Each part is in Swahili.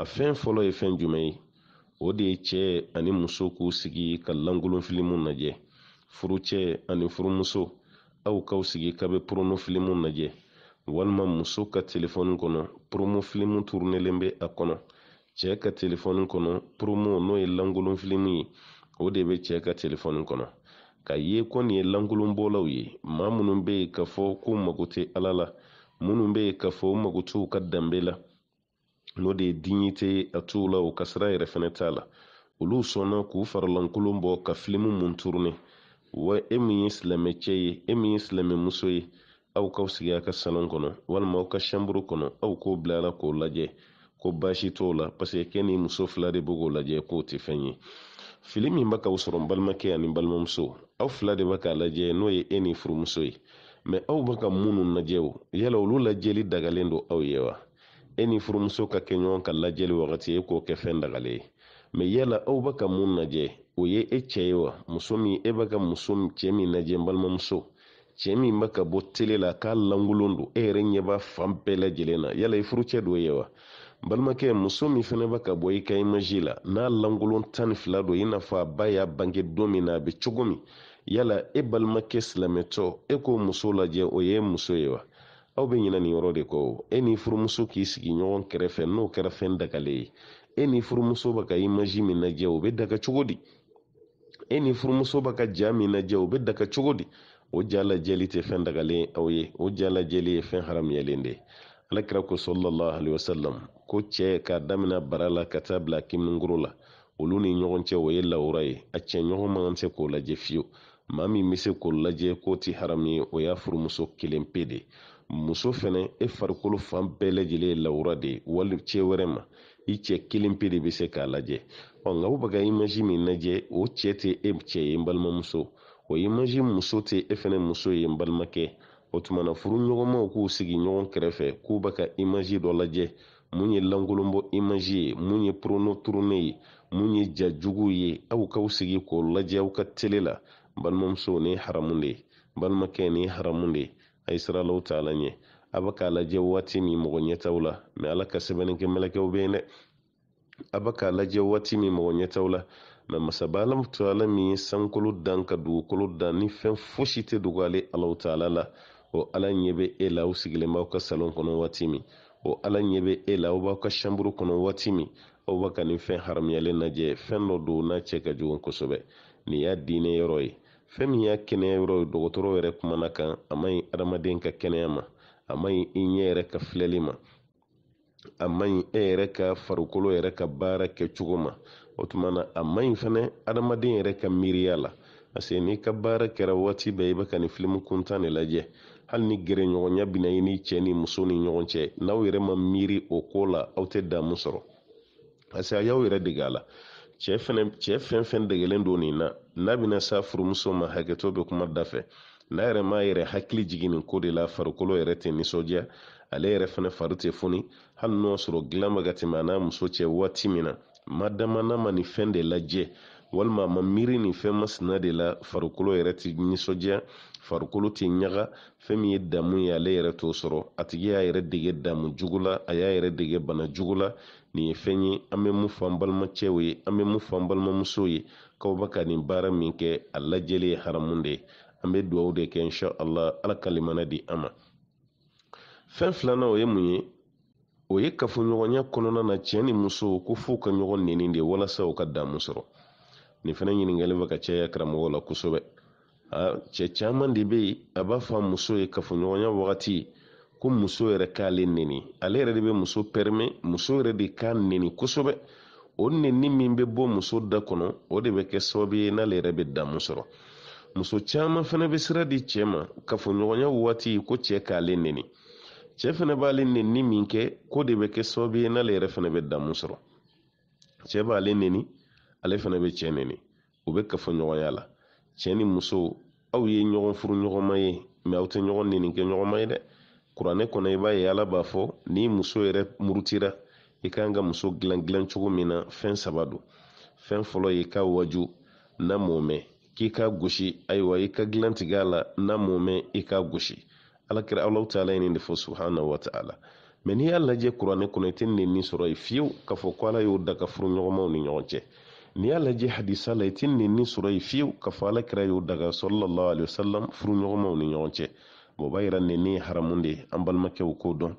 a fɛn fɔlɔ ye fɛn jumɛn ye o de ye cɛɛ ani muso k'u sigi ka lankolon filimu lajɛ furucɛ ani furumuso aw k'aw sigi ka be porono filimu lajɛ walima muso ka telefɔni kɔnɔ poromo filimu turunelen be a kɔnɔ cɛɛ ka telefɔni kɔnɔ poromo n'o ye lankolon filimu ye o de be cɛɛ ka telefɔni kɔnɔ ka ye ko nin ye lankolonbɔlaw ye ma minnu be ye k'a fɔ k'u mago tɛ ala la minnu be ye k'a fɔ u mago t'u ka danbe la n'o de ye diɲɛ tɛ a t'o la o e ka yɛrɛ fɛnɛ t'a la olu sɔnna k'u faralankolon bɔ ka filimu mun turune wa e min ye silamɛcɛ ye e min ye silamɛmuso ye aw k'aw sigi a ka salon kɔnɔ walima aw ka sɛnburu kɔnɔ aw k'o bila la k'o lajɛ ko baasi t'o la paseke kɛ ni muso fila de b'o k'o lajɛ k'o tɛ fɛn ye fili min bɛ k'aw sɔrɔ n balimakɛ ani balimamuso aw fila de bɛ k'a lajɛ n'o ye e ni furumuso ye mɛ aw bɛ ka minnu lajɛ o yala olu lajɛli dagalen don aw ye wa e ni furumuso ka kɛ ɲɔgɔn ka lajɛli wagati e k'o kɛ fɛn dagale ye ma yala aw bɛ ka mun najɛ o ye e cɛ ye wa muso min e bɛ ka muso cɛɛ min najɛ n balimamuso cɛ min bɛ ka bɔ tele la k'a lankolon don e yɛrɛ ɲɛ b'a fan bɛɛ lajɛlen na yala i furucɛ do ye wa balimakɛ muso min fɛnɛ bɛ ka bɔ i ka imaji la n'a lankolon tan ni fila do i n'a fɔ a ba y'a bange don min na a bɛ cogo min yala e balimakɛ silamɛtɔ e k'o muso lajɛ o ye muso ye wa aw be ɲina nin yɔrɔ de kɔ e n'i furumuso k'i sigi ɲɔgɔn kɛrɛfɛ n'o kɛra fɛn dagalen ye e n'i furumuso ba ka imaji min lajɛ o be daga cogo di e n'i furumuso ba ka ja min lajɛ o be daga cogo di o ja lajɛli tɛ fɛn dagalen aw ye o ja lajɛli ye fɛn haramuyalen de alakira ko sallallahu alaihi wasallam ko cɛ k'a damina bara la ka taa bila kiminkoro la olu ni ɲɔgɔn cɛ o ye lawura ye a cɛ ɲɔgɔn man kan tɛ k'o lajɛ fiyewu maa min bɛ se k'o lajɛ k'o ti haramu ye o y'a furumuso kelen pe de muso fɛnɛ e farikolo fan bɛɛ lajɛlen ye lawura de wali cɛ wɛrɛ ma i cɛ kelen pe de be se k'a lajɛ ɔ nka o bɛ imaji min lajɛ o cɛ tɛ e cɛ ye n balimamuso o imaji muso tɛ e fɛnɛ muso ye n balimakɛ o tumana na furu ɲɔgɔnmaw k'u sigi ɲɔgɔn kɛrɛfɛ k'u ba ka imaji dɔ lajɛ mun ye lankolonbɔ imaji ye mun ye poronoturune ye mun ye jajugu ye aw k'aw sigi k'o lajɛ aw ka tele la balimamuso ni haramu de balimakɛ ni haramu de aisiralaw taala ɲɛ a bɛ k'a lajɛ waati min mɔgɔ ɲɛtaw la mɛ ala ka sɛbɛnnikɛ mɛlɛkɛw bɛ yen dɛ a bɛ k'a lajɛ waati min mɔgɔ ɲɛtaw la mɛ masaba alaw taala min ye sankolo dan ka dugukolo dan ni fɛn fosi tɛ dogo ale alaw taala la o ala ɲɛ bɛ e la aw sigilen b'aw ka salon kɔnɔ waati min o ala ɲɛ bɛ e la aw b'aw ka sanburu kɔnɔ waati min aw bɛ ka nin fɛn haramuyalen lajɛ fɛn dɔ don n'a cɛ ka jugu kosɛbɛ nin y'a diinɛ yɔrɔ ye fɛn min y'a kɛnɛya yɔrɔ ye dɔgɔtɔrɔ yɛrɛ kumana kan a man ɲi adamaden ka kɛnɛya ma a man ɲi i ɲɛ yɛrɛ ka filɛli ma a man ɲi e yɛrɛ ka farikolo yɛrɛ ka baara kɛcogo ma o tuma na a man ɲi fɛnɛ adamaden yɛrɛ ka miiriya la parce n'i ka baara kɛra waati bɛɛ i bɛ ka nin filimu kuntan de lajɛ hali ni gɛrɛɲɔgɔnya bina i ni cɛ ni muso ni ɲɔgɔn cɛ n'aw yɛrɛ ma miiri o ko la aw tɛ damu sɔrɔ parce a y'aw yɛrɛ dege a la cɛ fɛnɛ fɛn fɛn degelen don nin na n'a bɛna s'a furumuso ma hakɛto bɛ kuma da fɛ n'a yɛrɛ m'a yɛrɛ hakili jigin nin ko de la farikolo yɛrɛ tɛ nisɔndiya ale yɛrɛ fɛnɛ fari tɛ foni hali n'o sɔrɔ gilan bɛ ka n'a muso cɛ waati min na madama n'a ma nin fɛn de lajɛ walima a ma miiri nin fɛn masina de la farikolo yɛrɛ tɛ nisɔndiya farikolo tɛ ɲaga fɛn min ye damu ye ale yɛrɛ t'o sɔrɔ a tigi y'a yɛrɛ dege damu jugu la a y'a yɛrɛ dege bana jugu la nin ye fɛn ye an bɛ mun fɔ an balimacɛw ye an bɛ mun fɔ an balimamusow ye k'aw bɛ ka nin baara min kɛ a lajɛlen ye haramu de an bɛ dugawu de kɛ insha Allah ala ka limana di an ma fɛn filanan o ye mun ye o ye kafoɲɔgɔnya kɔnɔna na cɛ ni muso ko f'u ka ɲɔgɔn neni de walasa u ka damu sɔrɔ nin fana ɲininkali bɛ ka caya karamɔgɔ la kosɛbɛ cɛ caman de bɛ yen a b'a fɔ a muso ye kafoɲɔgɔnya wagati ko muso yɛrɛ k'ale neni ale yɛrɛ de bɛ muso pɛrime muso yɛrɛ de k'a neni kosɛbɛ o neni min bɛ bɔ muso da kɔnɔ o de bɛ kɛ sababu ye n'ale yɛrɛ bɛ damu sɔrɔ muso caman fana bɛ sira di cɛ ma kafoɲɔgɔnya waati ko cɛ k'ale neni cɛ fana b'ale neni min kɛ ko de bɛ kɛ sababu ye n'ale yɛrɛ fana bɛ damu sɔrɔ cɛ b'ale neni ale fana bɛ cɛ neni u bɛ kafoɲɔgɔnya la cɛ ni muso aw ye ɲɔgɔn furu ɲɔgɔn ma ye mɛ aw tɛ ɲɔgɔn neni kɛ ɲɔgɔn ma ye dɛ kuranɛ kɔnɔ i b'a ye ala b'a fɔ ni muso yɛrɛ murutira i kan ka muso dilan dilan cogo min na fɛn saba do fɛn fɔlɔ ye ka waju na m'o k'i ka gosi ayiwa i ka dilan tigɛ a la na m'o i ka gosi alakira alaw taala ye nin de fɔ subahana wa taala mɛ n'i y'a lajɛ kuranɛ kɔnɔ i tɛ nin nin sɔrɔ ye fiyewu k'a fɔ ko ala y'o da furu ɲɔgɔnmaw ni ɲɔgɔn cɛ n'i y'a lajɛ hadisa la i tɛ nin nin sɔrɔ ye fiyewu k'a fɔ alakira y'o daga sɔlɔlɔ alayhi wa salam furu ɲɔgɔnmaw ni ɲɔgɔn cɛ o b'a yira nin ne ye haramunde ye an balimakɛw ko dɔn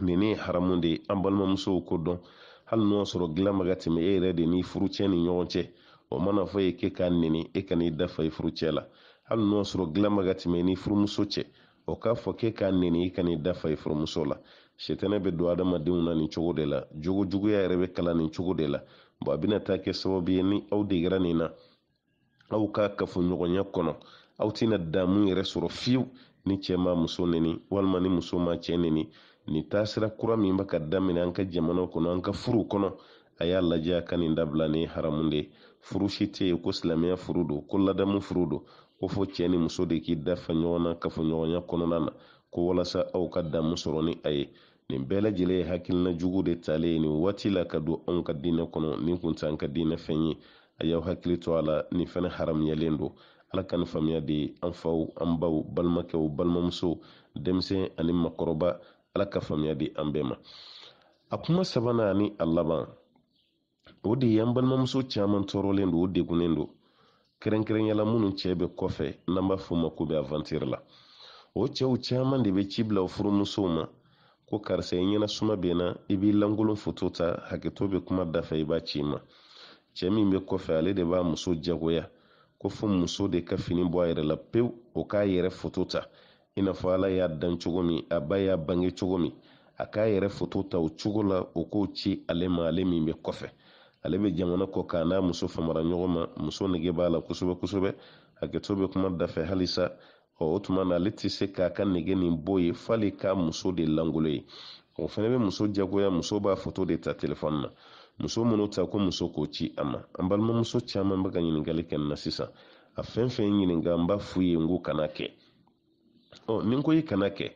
nin ne ye haramunde ye an balimamusow ko dɔn hali n'o sɔrɔ gilanbaga tɛmɛ e yɛrɛ de n'i furucɛ ni ɲɔgɔn cɛ o mana fɔ ye k'e ka nini e ka n'i dafa i furucɛ la hali n'o sɔrɔ gilanbaga tɛmɛ n'i furumuso cɛ o k'a fɔ k'e ka nini i e ka n'i dafa i furumuso la sɛtɛnɛ bɛ don adamadenw na nin cogo de la jogojuguya yɛrɛ bɛ kalan nin cogo de la bɔn a bɛna taa kɛ sababu ye ni aw degera nin na aw ka kafoɲɔgɔnya kɔnɔ aw tɛna damu yɛrɛ sɔrɔ fiyewu ni cɛɛ ma muso nɛni walima ni muso ma cɛɛ nɛni nin taasira kura min ba ka daminɛ an ka jamanaw kɔnɔ an ka furuw kɔnɔ a y'a lajɛ a ka nin dabila ni haramu de furu si tɛ ye ko silamɛya furu don ko ladamu furu don ko fɔ cɛɛ ni muso de k'i dafa ɲɔgɔn na kafoɲɔgɔnya kɔnɔna na ko walasa aw ka damu sɔrɔ ni a ye nin bɛɛ lajɛlen ye hakilina jugu de talen ye nin waati la ka don anw ka diinɛ kɔnɔ nin kun t'an ka diinɛ fɛn ye a y'aw hakili to a la nin fɛnɛ haramuyalen don ala ka faamuya di an faw an baw balimakɛw balimamusow denmisɛn ani makɔrɔba ala ka faamuya di an bɛɛ ma a kuma sabanan ani a laban o de ye an balimamuso caman tɔɔrɔlen don o degunnen don kɛrɛnkɛrɛnyala minnu cɛɛ bɛ kɔfɛ n'an b'a fɔ ma ko bɛ avantiri la o cɛw caman de bɛ ci bila o furumusow ma ko karisa i ɲɛna suma bɛ i b'i lankolon foto ta hakɛto bɛ kuma dafɛ i b'a ci ma cɛ min bɛ kɔfɛ ale de b'a muso jagoya ko fo muso de ka fini bɔ a yɛrɛ la pewu o k'a yɛrɛ foto ta i n'a fɔ ala y'a dan cogo min a ba y'a bange cogo min a k'a yɛrɛ foto ta o cogo la o k'o ci ale ma ale min bɛ kɔfɛ ale bɛ jamana kɔ kan n'a muso famara ɲɔgɔn ma muso nege b'a la kosɛbɛ kosɛbɛ hakɛto bɛ kuma dafɛ halisa ɔ o tuma na ale tɛ se k'a ka nege nin bɔ ye f'ale k'a muso de langolo ye o fana bɛ muso diyagoya muso b'a foto de ta telefɔni na muso minnu ta ko muso k'o ci a ma an balimamuso caman bɛ ka ɲininkali kɛ na sisan a fɛn fɛn ɲininka n b'a f'u ye n ko kana kɛ ɔ ni n ko i kana kɛ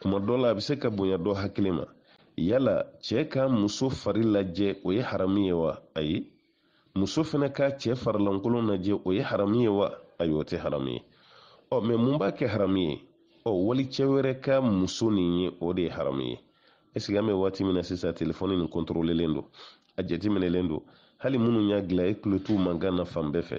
kuma dɔ la a bɛ se ka bonya dɔ hakili ma yala cɛ ka muso fari lajɛ o ye haramu ye wa ayi muso fana ka cɛ farilankolon lajɛ o ye haramu ye wa ayi o tɛ haramu ye ɔ mɛ mun b'a kɛ haramu ye ɔ wali cɛ wɛrɛ ka muso nin ye o de ye haramu ye ɛsike an bɛ waati min na sisan telefɔni nin kɔntorolelen don a jateminɛlen do hali minnu y'a gila e kulo t'u mankan na fan bɛɛ fɛ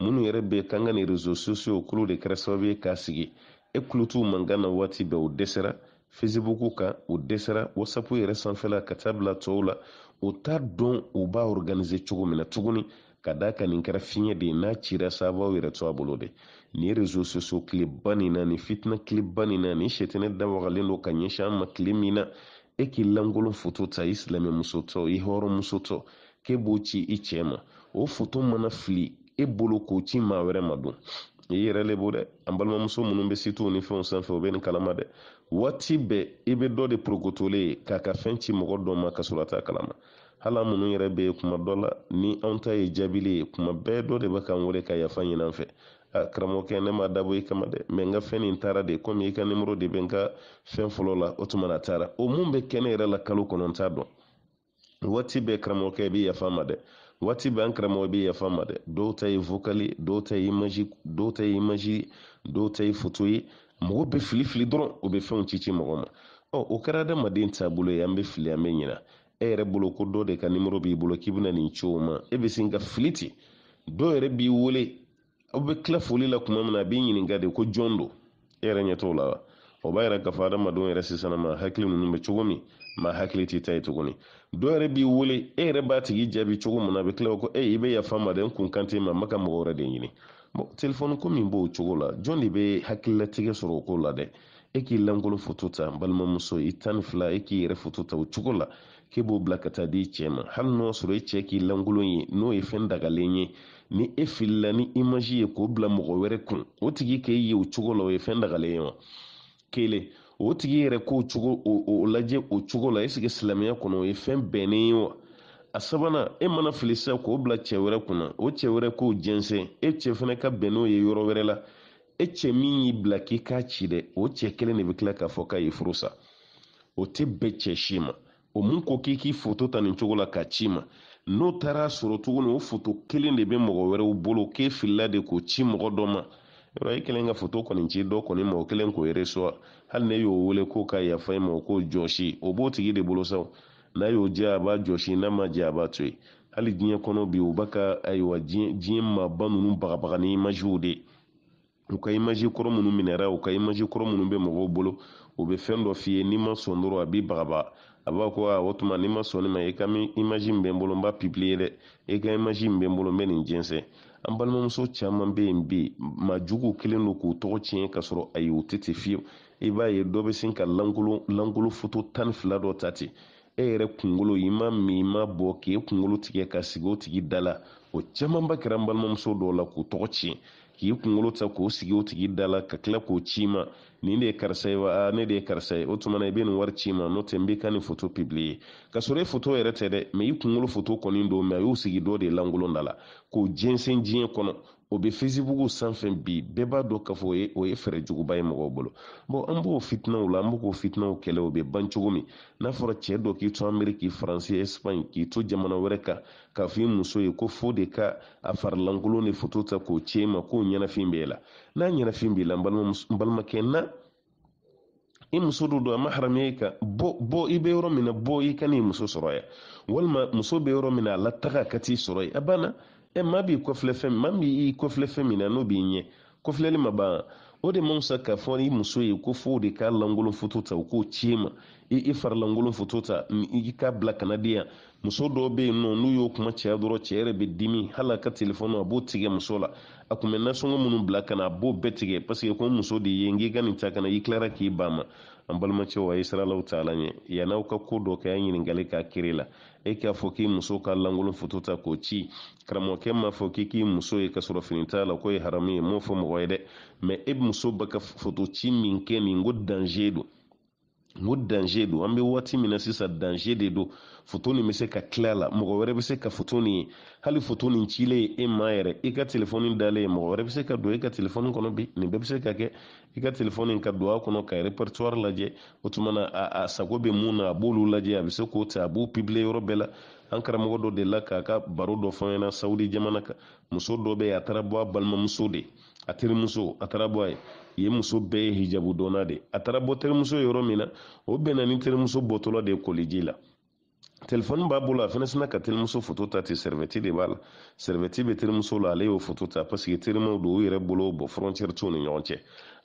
minnu yɛrɛ bɛ kan ka ni rezo sosiyow kolo de kɛra sababu ye k'a sigi e kulo t'u mankan na waati bɛɛ o dɛsɛra facebook kan o dɛsɛra whatsapp yɛrɛ sanfɛla ka taa bila tɔw la o t'a dɔn u b'a organise cogo min na tuguni ka daa ka nin kɛra fiɲɛ de ye n'a cira sababaw yɛrɛ to a bolo de nin rezo sosiyo tileba nin na nin fitina tileba nin na nin sɛtinɛ dawagalen don ka ɲɛsin an ma tile min na e k'i lankolon foto ta i silamɛmuso musotɔ i hɔrɔnmuso tɔ k'e b'o ci i cɛ ma o foto mana fili e bolo k'o ci ma wɛrɛ ma don i yɛrɛ le bo dɛ an balimamuso minnu bɛ sitow ni fɛnw sanfɛ o bɛ ni kalama dɛ waati bɛɛ i bɛ dɔ de porokotole ye k'a ka fɛn ci mɔgɔ dɔ ma ka kalama hali minnu yɛrɛ bɛ yen kuma dɔ la ni anw ta ye jaabili ye kuma bɛɛ dɔ de bɛ k'an wele ka yafa ɲini an fɛ a karamɔgɔkɛ ne ma dabɔ i kama dɛ mɛ n ka fɛn nin taara de komi i ka nimoro de bɛ n ka fɛn fɔlɔ la o tuma na taara o mun bɛ kɛ ne yɛrɛ la kalo kɔnɔ n t'a dɔn waati bɛɛ karamɔgɔkɛ i bɛ yafa ma dɛ waati bɛɛ an karamɔgɔ i bɛ yafa ma dɛ dɔw ta ye vokali dɔw ta ye imaji dɔw ta ye imaji dɔw ta ye foto ye mɔgɔ bɛ fili fili dɔrɔn o bɛ fɛnw ci ci mɔgɔ ma ɔ o kɛra adamaden taabolo ye an bɛ fili an bɛ ɲina e yɛrɛ bolo ko dɔ de ka nimoro b'i bolo k'i bɛna nin ci ma e bɛ sin ka fili ten dɔw yɛrɛ b'i wele aw bɛ tila foli la kuma min na a b'i ɲininka e, de ko jɔn do e yɛrɛ ɲɛ la wa o b'a yɛrɛ k'a fɔ adamadenw yɛrɛ sisan ma hakili ninnu bɛ cogo min maa hakili t'i ta ye tuguni dɔ yɛrɛ b'i wele e yɛrɛ b'a tigi jaabi cogo min na a bɛ tila ko e i bɛ yafa n ma dɛ n kun kan ma n bɛ ka mɔgɔ wɛrɛ de ɲini bon telefɔni ko min b'o cogo la jɔn de bɛ hakililatigɛ sɔrɔ o ko la dɛ e k'i lankolon foto ta n balimamuso i tan ni fila e k'i yɛrɛ foto ta o cogo la k'e b'o bila ka taa di cɛ ma hali n'o y'a sɔrɔ e cɛ k'i lankolon ye n'o ye fɛn dagalen ye ni e filila ni imaji ye k'o bila mɔgɔ wɛrɛ kun o tigi k'e ye o cogo la o ye fɛn dagalen ye wa kelen o tigi yɛrɛ k'o cogo o lajɛ o cogo la esike silamɛya kɔnɔ o ye fɛn bɛnnen ye wa a sabanan e mana fili sisan k'o bila cɛ wɛrɛ kunna o cɛ wɛrɛ k'o jɛnsɛn e cɛ fɛnɛ ka bɛn n'o ye yɔrɔ wɛrɛ la e cɛ min y'i bila k'i k'a ci dɛ o cɛ kelen de be k'a fɔ k'a ye furu sa o tɛ bɛn cɛ si ma o mun ko k'i k'i foto ta nin cogo la k'a ci ma n'o taara sɔrɔ tuguni o foto kelen de bɛ mɔgɔ wɛrɛw bolo k'e filila de k'o ci mɔgɔ dɔ ma yɔrɔ e kelen ka foto kɔni ci dɔ kɔni ma kelen k'o eresuwa hali ne y'o wele k'o ka yafa e ma o k'o jɔsi o b'o tigi de bolo sa n'a y'o diya a b'a jɔsi n'a ma diya a b'a to yen hali diɲɛ kɔnɔ bi u b'a ka ayiwa diɲɛ maaba ninnu bagabaga ni imaziw de u ka imazi kɔrɔ minnu minɛra u ka imazi kɔrɔ minnu bɛ mɔgɔw bolo u bɛ fɛn dɔ f'i ye n'i ma sɔn dɔrɔn a b'i bagabaga a b'a ko o tuma ni ma sɔn nin ma i ka imaji min bɛ n bolo n b'a pipiye dɛ i ka imaji min bɛ n bolo n bɛ nin jɛnsɛn an balimamuso caman bɛ yen bi majuguw kelen don k'u tɔgɔ tiɲɛ ka sɔrɔ a ye u tɛ ten fiyewu i b'a ye dɔ bɛ sin ka lankolon lankolon foto tan ni fila dɔ ta ten e yɛrɛ kunkolo i ma min i ma bɔ k'e kunkolo tigɛ ka sigi o tigi da la o camanba kɛra n balimamuso dɔw la k'u tɔgɔ tiɲɛ k'i kunkolo ta k'o sigi o tigi da la ka kila k'o ci ma nin de ye karisa ye wa ne de ye karisa ye o tuma na i bɛ nin wari ci ma n'o tɛ n b'i ka nin foto pibiliye ka sɔrɔ e foto yɛrɛ tɛ dɛ mɛ i kunkolo foto kɔni don mɛ a y'o sigi dɔ de lankolon da la k'o jɛnsɛn diɲɛ kɔnɔ o be fesibugu san fɛn bi bɛɛ b'a dɔn k'a fɔ o ye fɛɛrɛ juguba ye mɔgɔw bolo bɔn an b'o fitinaw la an b'o k'o fitinaw kɛlɛ o be ban cogo min n'a fɔra cɛɛ dɔ k'i to ameriki faransi espagne k'i to jamana wɛrɛ kan k'a fɔ i muso ye ko fɔɔ de ka a farilankolon ni foto ta k'o cee ma k'o ɲɛnafin b'e la n'a ɲɛnafin b'i la n balimakɛ na i muso do don a ma haramiya i kan bɔ i bɛ yɔrɔ min na bɔ i ka n'i muso sɔrɔ yan walima muso bɛ yɔrɔ min na a lataga ka t'i sɔrɔ yen a banna maa b'i kɔfilɛ fɛn maa min y'i kɔfilɛ fɛn min na n'o b'i ɲɛ kɔfilɛli ma ban o de man k'a fɔ i muso ye ko fo de ka lankolon foto ta u k'o ci ma i fari lankolon foto ta i k'a bila kana di yan muso dɔw bɛ yen nɔ n'u y'o kuma cɛya dɔrɔn cɛ yɛrɛ bɛ dimi hali a ka telefɔni a b'o tigɛ muso la a tun bɛ nasɔngɔ minnu bila ka na a b'o bɛɛ tigɛ paseke ko muso de ye n k'i ka nin ta ka na i tilara k'i ban ma an balimacɛw a ye siralaw ta ala ɲɛ yann'aw ka ko dɔ kɛ a ɲininkali k'a kiri la e k'a fɔ k'i muso ka lankolon foto ta k'o ci karamɔgɔkɛ m'a fɔ k'i k'i muso ye ka fini t'a la k'o ye haramu ye m'o fɔ mɔgɔ ye dɛ mɛ e muso ba ka fotoci min kɛ nin ko danze don ko danze don an bɛ waati min na sisan danze de don foto nin bɛ se ka tila la mɔgɔ wɛrɛ bɛ se ka foto nin ye hali foto nin cilen ye e ma yɛrɛ i ka telefɔni dalen ye mɔgɔ wɛrɛ bɛ se ka don e ka telefɔni e kɔnɔ bi nin bɛɛ bɛ se ka kɛ i e ka telefɔni ka don a kɔnɔ ka repertoire lajɛ o tuma na a sago bɛ mun na a b'olu lajɛ a bɛ se k'o ta a b'o pibiliye yɔrɔ bɛɛ la an karamɔgɔ dɔ de la k'a ka baro dɔ fɔ ɲɛna saudi jamana kan muso dɔ bɛ a taara bɔ a balimamuso de a terimuso a taara bɔ a ye yen muso bɛɛ ye hijabu dɔnna de a taara bɔ terimuso yɔrɔ min na o bɛnna ni terimuso bɔtɔla de koliji la telefɔni b'a bolo a fana sina ka terimuso foto ta ten sɛrɛvɛti de b'a la sɛrɛvɛti bɛ terimuso la ale y'o foto ta paseke terimaw don u yɛrɛ bolo bɔ frontière t'u ni ɲɔgɔn cɛ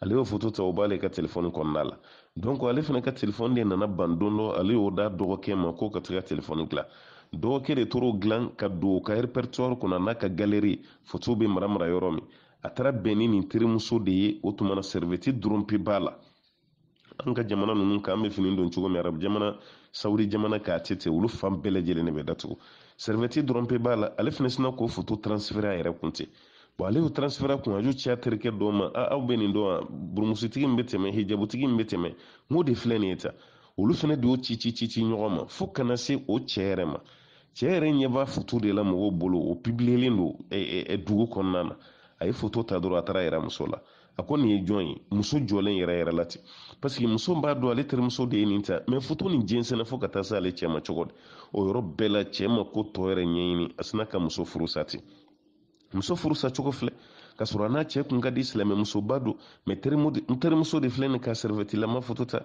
ale y'o foto ta o b'ale ka telefɔni kɔnɔna la donc ale fana ka telefɔni de nana ban don dɔ ale y'o da dɔgɔkɛ ma k'o ka taga telefɔni dilan dɔɔkɛ de tor'o dilan ka don ka repertoire kunna n'a ka galeri foto bɛ maramara yɔrɔ min a taara bɛn ni nin terimuso de ye o tuma na sɛrɛvɛti dɔrɔn pe b'a la an ka jamana ninnu kan an fini don cogo min arabu jamana sawudi jamana k'a tete ten olu fan bɛɛ lajɛlen de bɛ datugu sɛrɛvɛti dɔrɔn pe b'a la ale fana sina k'o foto transféré a yɛrɛ kun ten bon ale y'o transféré kun a y'o terikɛ dɔw ma aw bɛ nin dɔn wa burmusotigi min bɛ tɛmɛ hijabutigi min bɛ tɛmɛ n de filɛ nin ye tan olu fana de y'o ci ɲɔgɔn ma fo kana se o cɛ yɛrɛ ma cɛɛ yɛrɛ ɲɛ b'a foto de la mɔgɔw bolo o pibilelen do dugu kɔnɔna na a ye foto ta dɔrɔn a taara yɛrɛ muso la a ko nin ye jɔn ye muso jɔlen yɛrɛ yɛrɛ la ten paseke muso b'a dɔn ale terimuso de ye nin ta mɛ foto nin jɛnsɛnna fo ka taa se ale cɛ ma cogo di o yɔrɔ bɛɛ la cɛ ma ko tɔ yɛrɛ ɲɛɲini a sina ka muso furu ten muso furu cogo filɛ ka sɔrɔ a n'a cɛ kun ka di silamɛmusoba don mɛ terimuso de filɛ nin ka sɛrɛfɛtilama foto ta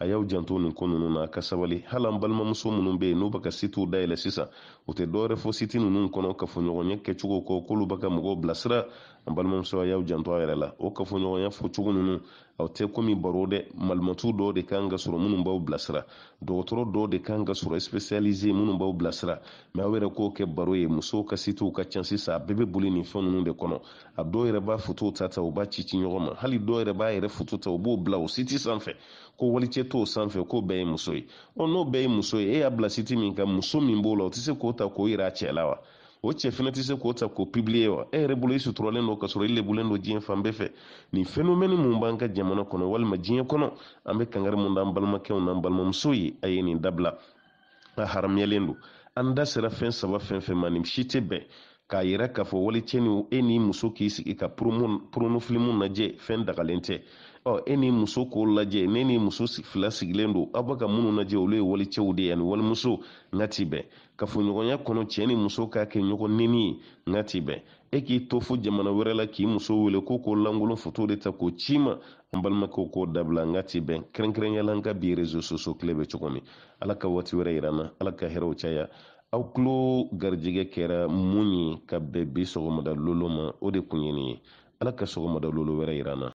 a y'aw janto nin ko ninnu na ka sabali hali an balimamuso minnu bɛ yen n'u bɛ ka dayɛlɛ sisan u tɛ dɔwɛrɛ fɔ siti ninnu kɔnɔ kafoɲɔgɔnya kɛcogo kɔ k'olu bɛ mɔgɔw bilasira an balimamuso a y'aw janto a yɛrɛ la o kafoɲɔgɔnya fɔcogo ninnu aw tɛ komi baro dɛ malimatu dɔw de kan ka sɔrɔ minnu b'aw bilasira dɔgɔtɔrɔ dɔw de kan ka sɔrɔ spécialisé minnu b'aw bilasira mɛ aw yɛrɛ k'o kɛ baro ye musow ka situw ka ca sisan a bɛɛ bɛ boli nin fɛn ninnu de kɔnɔ a dɔw yɛrɛ b'a fotow ta ta u b'a ci ɲɔgɔn ma hali dɔw yɛrɛ b'a yɛrɛ foto ta u b'o bila o siti sanfɛ ko walicɛ t'o sanfɛ ko bɛɛ ye muso ye ɔ n'o bɛɛ ye muso ye e y'a bila siti min kan muso min b'o la o tɛ se k'o ta k'o yira a cɛ la wa o cɛ fɛnɛ tɛ se k'o ta k'o pibiliye wa e yɛrɛ bolo i e suturalen do kasɔrɔ i e lebulen do diɲɛ fan bɛɛ fɛ nin phénomène mun b'an ka jamana kɔnɔ walima diɲɛ kɔnɔ an bɛ kangari mun d'an balimakɛw n'an balimamusow ye a ye nin dabila a haramuyalen do an da sera fɛn saba fɛn fɛn ma nin si tɛ bɛn k'a yira k'a fɔ walicɛ ni e n'i muso k'i sigi ka poromofilimu najɛ fɛn dagalen tɛ ɔ e ni muso k'o lajɛ ne ni muso fila sigilen don aw bɛ ka minnu lajɛ olu ye walicɛw de ye ani walimuso nka ti bɛn kafoɲɔgɔnya kɔnɔ cɛ ni muso k'a kɛ ɲɔgɔn nini ye nka ti bɛn e k'i to fo jamana wɛrɛ la k'i muso wele ko k'o lankolon foto de ta k'o ci ma an balimakɛw k'o dabila nka ti bɛn kɛrɛnkɛrɛnyala n ka bi rezo soso tile bɛ cogo min ala ka waati wɛrɛ yira na ala ka hɛrɛw caya aw tulo garijɛgɛ kɛra mun ye ka bɛn bi sɔgɔmada lolo ma o de kun ye nin ye ala ka sɔgɔmada lolo wɛrɛ yira na